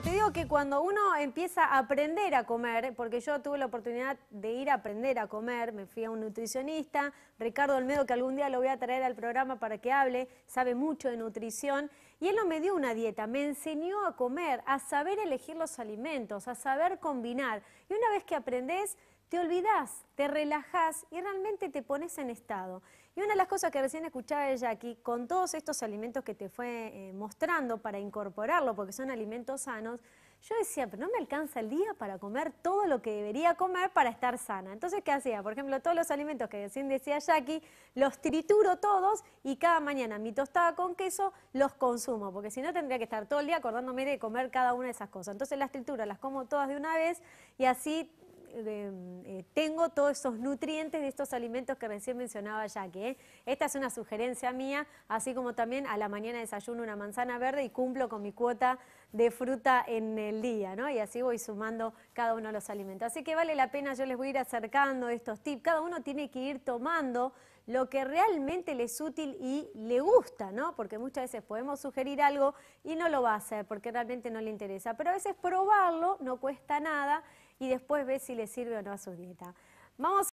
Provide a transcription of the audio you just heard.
te digo que cuando uno empieza a aprender a comer, porque yo tuve la oportunidad de ir a aprender a comer, me fui a un nutricionista, Ricardo Olmedo, que algún día lo voy a traer al programa para que hable, sabe mucho de nutrición, y él no me dio una dieta, me enseñó a comer, a saber elegir los alimentos, a saber combinar. Y una vez que aprendes, te olvidas, te relajas y realmente te pones en estado. Y una de las cosas que recién escuchaba de Jackie, con todos estos alimentos que te fue eh, mostrando para incorporarlo, porque son alimentos sanos, yo decía, pero no me alcanza el día para comer todo lo que debería comer para estar sana. Entonces, ¿qué hacía? Por ejemplo, todos los alimentos que recién decía Jackie, los trituro todos y cada mañana mi tostada con queso los consumo, porque si no tendría que estar todo el día acordándome de comer cada una de esas cosas. Entonces las trituro, las como todas de una vez y así eh, tengo todos esos nutrientes de estos alimentos que recién mencionaba ya que ¿eh? Esta es una sugerencia mía, así como también a la mañana desayuno una manzana verde y cumplo con mi cuota de fruta en el día, ¿no? Y así voy sumando cada uno de los alimentos. Así que vale la pena, yo les voy a ir acercando estos tips. Cada uno tiene que ir tomando lo que realmente le es útil y le gusta, ¿no? Porque muchas veces podemos sugerir algo y no lo va a hacer porque realmente no le interesa. Pero a veces probarlo no cuesta nada y después ve si le sirve o no a su dieta. Vamos